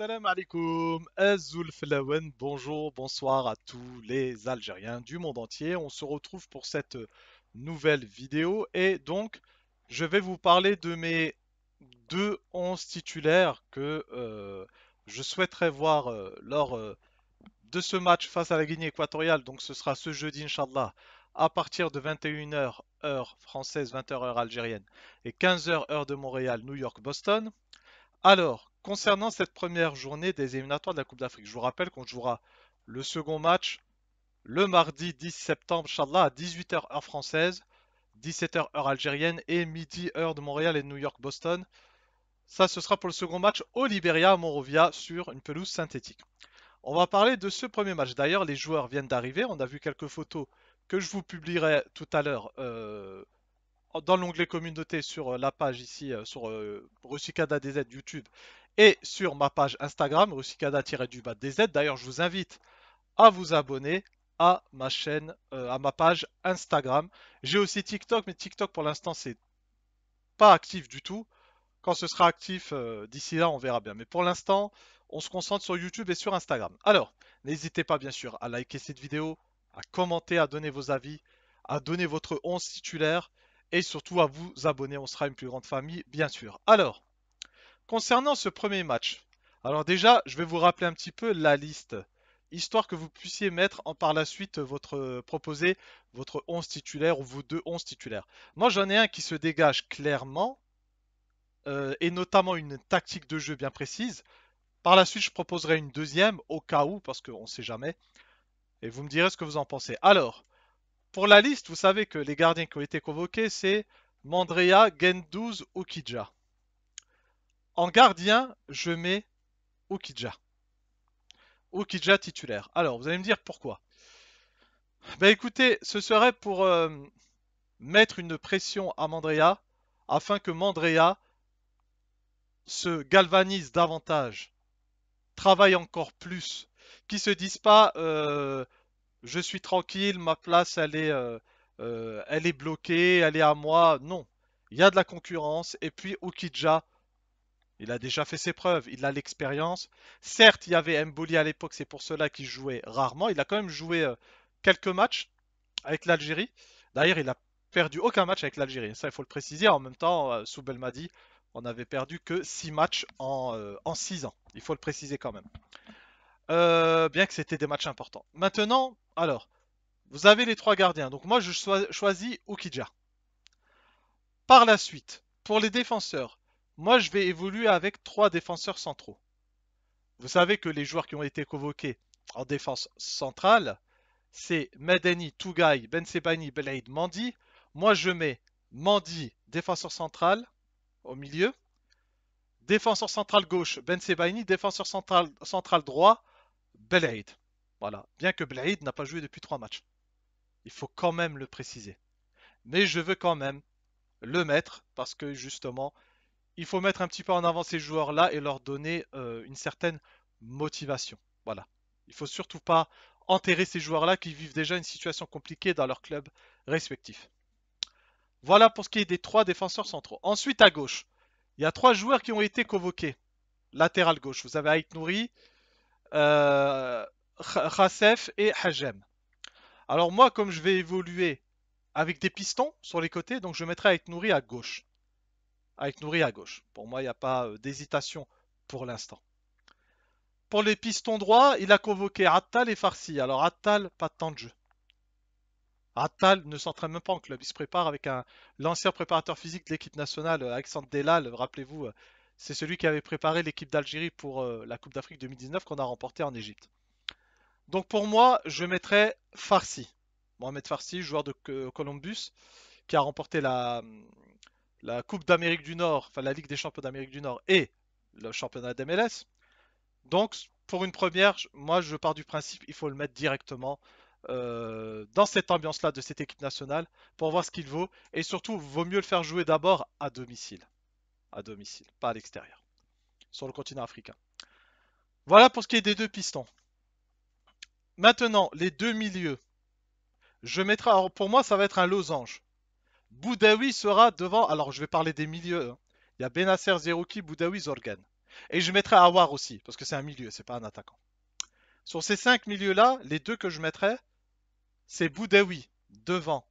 Salam alaikum, bonjour, bonsoir à tous les Algériens du monde entier. On se retrouve pour cette nouvelle vidéo et donc je vais vous parler de mes deux 11 titulaires que euh, je souhaiterais voir euh, lors euh, de ce match face à la Guinée équatoriale. Donc ce sera ce jeudi, Inch'Allah, à partir de 21h heure française, 20h heure algérienne et 15h heure de Montréal, New York, Boston. Alors, Concernant cette première journée des éliminatoires de la Coupe d'Afrique, je vous rappelle qu'on jouera le second match le mardi 10 septembre, Inch'Allah, à 18h heure française, 17h heure algérienne et midi heure de Montréal et de New York-Boston. Ça, ce sera pour le second match au Liberia Monrovia sur une pelouse synthétique. On va parler de ce premier match. D'ailleurs, les joueurs viennent d'arriver. On a vu quelques photos que je vous publierai tout à l'heure euh, dans l'onglet communauté sur euh, la page ici, euh, sur euh, DZ YouTube et sur ma page Instagram, russicada du bas dz D'ailleurs, je vous invite à vous abonner à ma chaîne, euh, à ma page Instagram. J'ai aussi TikTok, mais TikTok pour l'instant, c'est pas actif du tout. Quand ce sera actif, euh, d'ici là, on verra bien. Mais pour l'instant, on se concentre sur YouTube et sur Instagram. Alors, n'hésitez pas bien sûr à liker cette vidéo, à commenter, à donner vos avis, à donner votre 11 titulaire et surtout à vous abonner. On sera une plus grande famille, bien sûr. Alors, Concernant ce premier match, alors déjà, je vais vous rappeler un petit peu la liste, histoire que vous puissiez mettre par la suite votre euh, proposer votre 11 titulaire ou vos deux 11 titulaires. Moi, j'en ai un qui se dégage clairement, euh, et notamment une tactique de jeu bien précise. Par la suite, je proposerai une deuxième, au cas où, parce qu'on ne sait jamais. Et vous me direz ce que vous en pensez. Alors, pour la liste, vous savez que les gardiens qui ont été convoqués, c'est Mandrea, Gendouz, Kidja. En gardien, je mets Okidja. Okidja titulaire. Alors, vous allez me dire pourquoi. Ben écoutez, ce serait pour euh, mettre une pression à Mandrea afin que Mandrea se galvanise davantage, travaille encore plus, qui se dise pas euh, je suis tranquille, ma place elle est, euh, elle est bloquée, elle est à moi. Non, il y a de la concurrence et puis Okidja il a déjà fait ses preuves, il a l'expérience. Certes, il y avait Mbouli à l'époque, c'est pour cela qu'il jouait rarement. Il a quand même joué euh, quelques matchs avec l'Algérie. D'ailleurs, il a perdu aucun match avec l'Algérie. Ça, il faut le préciser. En même temps, euh, Soubel m'a dit on n'avait perdu que 6 matchs en, euh, six 6 ans. Il faut le préciser quand même. bien que c'était des matchs importants. Maintenant, alors, vous avez les trois gardiens. Donc moi, je choisis Oukidja. Par la suite, pour les défenseurs, moi, je vais évoluer avec trois défenseurs centraux. Vous savez que les joueurs qui ont été convoqués en défense centrale, c'est Madani, Tougaï, Ben Sebani, Belaid, Mandi. Moi, je mets Mandi, défenseur central, au milieu. Défenseur central gauche, Ben Défenseur central, central droit, Belaid. Voilà. Bien que Belaid n'a pas joué depuis trois matchs. Il faut quand même le préciser. Mais je veux quand même le mettre parce que justement, il faut mettre un petit peu en avant ces joueurs-là et leur donner euh, une certaine motivation. Voilà. Il faut surtout pas enterrer ces joueurs-là qui vivent déjà une situation compliquée dans leur club respectif. Voilà pour ce qui est des trois défenseurs centraux. Ensuite, à gauche, il y a trois joueurs qui ont été convoqués. Latéral gauche, vous avez Aït Nouri, euh, et Hajem. Alors moi, comme je vais évoluer avec des pistons sur les côtés, donc je mettrai Aït Nouri à gauche avec Nourri à gauche. Pour moi, il n'y a pas euh, d'hésitation pour l'instant. Pour les pistons droits, il a convoqué Attal et Farsi. Alors Attal, pas de temps de jeu. Attal ne s'entraîne même pas en club. Il se prépare avec un l'ancien préparateur physique de l'équipe nationale, euh, Alexandre Delal, rappelez-vous, euh, c'est celui qui avait préparé l'équipe d'Algérie pour la Coupe d'Afrique 2019 qu'on a remportée en Égypte. Donc pour moi, je mettrais Farsi. Mohamed Farsi, joueur de Columbus, qui a remporté la, la Coupe d'Amérique du Nord, enfin la Ligue des champions d'Amérique du Nord et le championnat d'MLS. Donc, pour une première, moi je pars du principe, il faut le mettre directement euh, dans cette ambiance-là de cette équipe nationale pour voir ce qu'il vaut. Et surtout, vaut mieux le faire jouer d'abord à domicile. À domicile, pas à l'extérieur. Sur le continent africain. Voilà pour ce qui est des deux pistons. Maintenant, les deux milieux. Je mettrai, pour moi, ça va être un losange. Boudaoui sera devant. Alors, je vais parler des milieux. Hein. Il y a Benasser, Zerouki, Boudaoui, Zorgan. Et je mettrai Awar aussi, parce que c'est un milieu, c'est pas un attaquant. Sur ces cinq milieux-là, les deux que je mettrai, c'est Boudaoui devant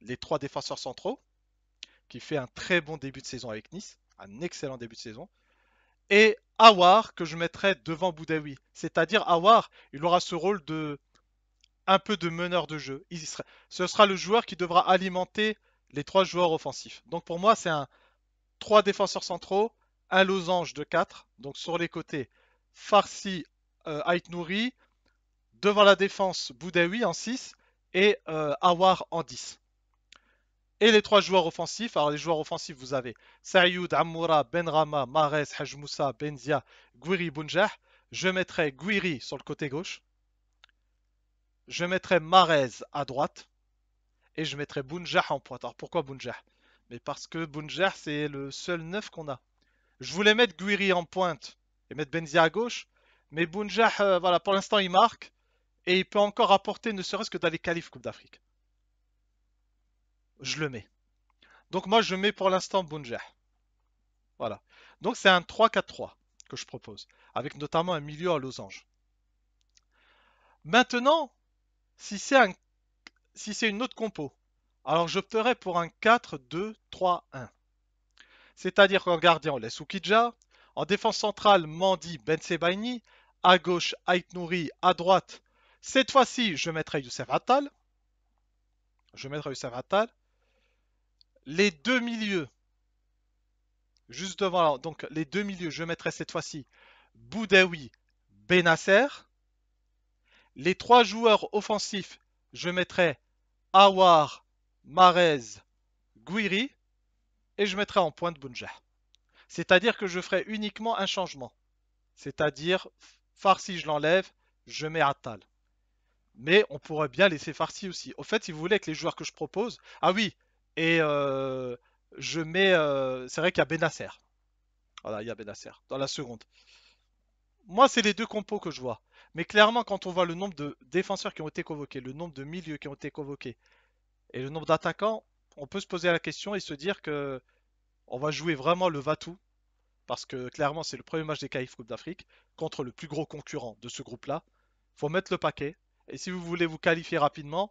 les trois défenseurs centraux, qui fait un très bon début de saison avec Nice, un excellent début de saison, et Awar que je mettrai devant Boudaoui. C'est-à-dire Awar, il aura ce rôle de un peu de meneur de jeu. Ce sera le joueur qui devra alimenter les trois joueurs offensifs. Donc pour moi, c'est un trois défenseurs centraux, un losange de 4, donc sur les côtés, Farsi, euh, Aït Nouri. devant la défense, Boudaoui en 6 et euh, Awar en 10. Et les trois joueurs offensifs, alors les joueurs offensifs, vous avez Sayoud, Amoura, Benrama, Mares, Hajmoussa, Benzia, Guiri, Bunjah. Je mettrai Guiri sur le côté gauche. Je mettrai Marez à droite. Et je mettrai Bounjah en pointe. Alors pourquoi Bounjah Mais parce que Bounjah, c'est le seul 9 qu'on a. Je voulais mettre Guiri en pointe et mettre Benzia à gauche. Mais Bounjah, euh, voilà, pour l'instant, il marque. Et il peut encore apporter, ne serait-ce que dans les qualifs Coupe d'Afrique. Je le mets. Donc moi, je mets pour l'instant Bounjah. Voilà. Donc c'est un 3-4-3 que je propose. Avec notamment un milieu à losange. Maintenant, si c'est un si c'est une autre compo, alors j'opterais pour un 4-2-3-1. C'est-à-dire qu'en gardien, on laisse En défense centrale, Mandi Ben À gauche, Ait Nouri. À droite, cette fois-ci, je mettrai Youssef Attal. Je mettrai Youssef Attal. Les deux milieux, juste devant, donc les deux milieux, je mettrai cette fois-ci Boudaoui, Benasser. Les trois joueurs offensifs, je mettrai Awar, Marez, Guiri, et je mettrai en pointe Bunja. C'est-à-dire que je ferai uniquement un changement. C'est-à-dire, Farsi, je l'enlève, je mets Atal. Mais on pourrait bien laisser Farsi aussi. Au fait, si vous voulez, avec les joueurs que je propose... Ah oui, et euh, je mets... Euh, c'est vrai qu'il y a Benasser. Voilà, il y a Benasser, dans la seconde. Moi, c'est les deux compos que je vois. Mais clairement, quand on voit le nombre de défenseurs qui ont été convoqués, le nombre de milieux qui ont été convoqués et le nombre d'attaquants, on peut se poser la question et se dire que on va jouer vraiment le Vatou parce que clairement c'est le premier match des CAIF Coupe d'Afrique contre le plus gros concurrent de ce groupe-là. Il Faut mettre le paquet et si vous voulez vous qualifier rapidement,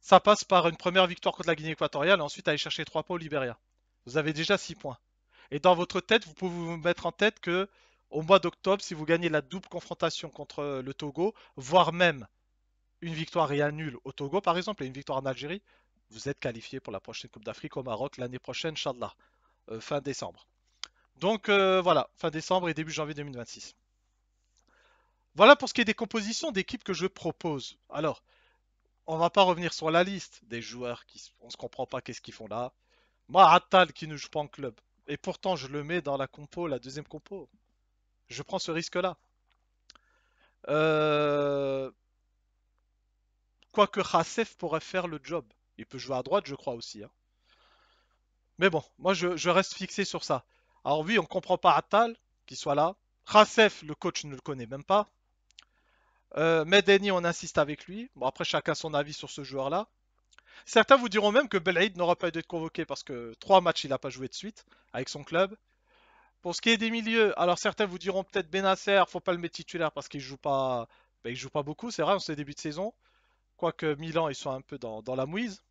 ça passe par une première victoire contre la Guinée équatoriale et ensuite aller chercher trois points au Libéria. Vous avez déjà 6 points. Et dans votre tête, vous pouvez vous mettre en tête que au mois d'octobre, si vous gagnez la double confrontation contre euh, le Togo, voire même une victoire et un nul au Togo par exemple, et une victoire en Algérie, vous êtes qualifié pour la prochaine Coupe d'Afrique au Maroc l'année prochaine, Inch'Allah, euh, fin décembre. Donc euh, voilà, fin décembre et début janvier 2026. Voilà pour ce qui est des compositions d'équipes que je propose. Alors, on ne va pas revenir sur la liste des joueurs qui on se comprend pas qu'est-ce qu'ils font là. Moi, Attal qui ne joue pas en club. Et pourtant, je le mets dans la compo, la deuxième compo. Je prends ce risque-là. Euh, quoique Khasef pourrait faire le job. Il peut jouer à droite, je crois aussi. Hein. Mais bon, moi je, reste fixé sur ça. Alors oui, on comprend pas Attal, qui soit là. Khasef, le coach ne le connaît même pas. Euh, Medeni, on insiste avec lui. Bon, après, chacun son avis sur ce joueur-là. Certains vous diront même que Belaïd n'aura pas dû être convoqué parce que trois matchs il n'a pas joué de suite avec son club. Pour ce qui est des milieux, alors certains vous diront peut-être Benacer, faut pas le mettre titulaire parce qu'il joue pas, ben, il joue pas beaucoup, c'est vrai, on sait début de saison. Quoique Milan, ils soit un peu dans, la mouise.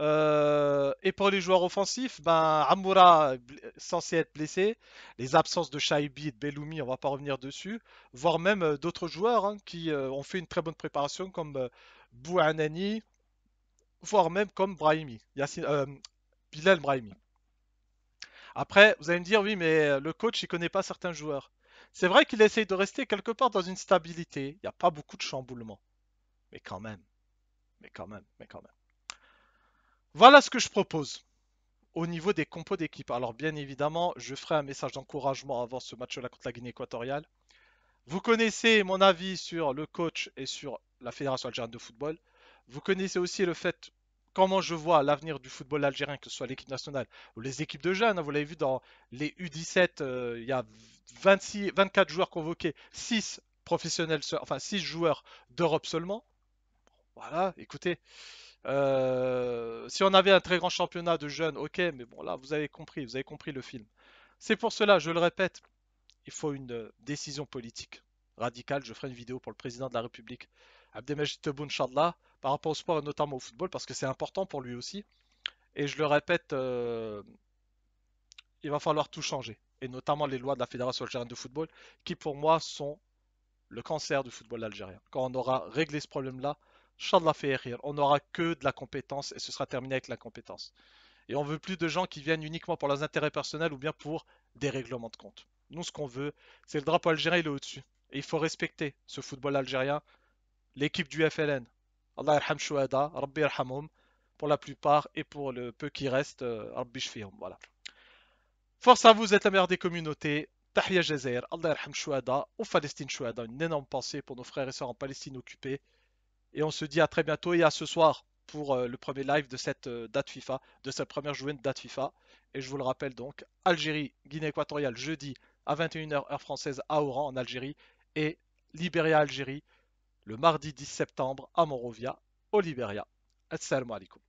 Euh, et pour les joueurs offensifs, ben, Amoura censé être blessé, les absences de Shaibi et de Belloumi, on va pas revenir dessus, voire même euh, d'autres joueurs hein, qui euh, ont fait une très bonne préparation comme Bouanani, Bouhanani, voire même comme Brahimi, Bilal Brahimi. Après, vous allez me dire, oui, mais euh, le coach, il connaît pas certains joueurs. C'est vrai qu'il essaye de rester quelque part dans une stabilité. Il n'y a pas beaucoup de chamboulement. Mais quand même. Mais quand même. Mais quand même. Voilà ce que je propose au niveau des compos d'équipe. Alors, bien évidemment, je ferai un message d'encouragement avant ce match-là contre la Guinée équatoriale. Vous connaissez mon avis sur le coach et sur la Fédération algérienne de football. Vous connaissez aussi le fait comment je vois l'avenir du football algérien, que ce soit l'équipe nationale ou les équipes de jeunes, hein, vous l'avez vu dans les U17, euh, il y a 24 joueurs convoqués, 6 professionnels, enfin 6 joueurs d'Europe seulement. Voilà, écoutez, euh, si on avait un très grand championnat de jeunes, ok, mais bon là, vous avez compris, vous avez compris le film. C'est pour cela, je le répète, il faut une euh, décision politique radicale. Je ferai une vidéo pour le président de la République Abdelmajid Tebboune, Inch'Allah, par rapport au sport et notamment au football, parce que c'est important pour lui aussi. Et je le répète, euh, il va falloir tout changer, et notamment les lois de la Fédération algérienne de football, qui pour moi sont le cancer du football algérien. Quand on aura réglé ce problème-là, Inch'Allah fait rire, on n'aura que de la compétence, et ce sera terminé avec la compétence. Et on veut plus de gens qui viennent uniquement pour leurs intérêts personnels ou bien pour des règlements de compte. Nous, ce qu'on veut, c'est le drapeau algérien, il est au-dessus. Et il faut respecter ce football algérien l'équipe du FLN. Allah yarham shuhada, Rabbi yarhamhum pour la plupart et pour le peu qui reste, euh, Rabbi shfihum. Voilà. Force à vous, vous êtes la meilleure des communautés. Tahya Jazair, Allah yarham shuhada, ou Palestine shuhada. Une énorme pensée pour nos frères et sœurs en Palestine occupée. Et on se dit à très bientôt et à ce soir pour euh, le premier live de cette euh, date FIFA, de cette première journée de date FIFA. Et je vous le rappelle donc, Algérie, Guinée équatoriale, jeudi à 21h heure française à Oran en Algérie et Libéria Algérie le mardi 10 septembre à Monrovia, au Libéria. Assalamu alaikum.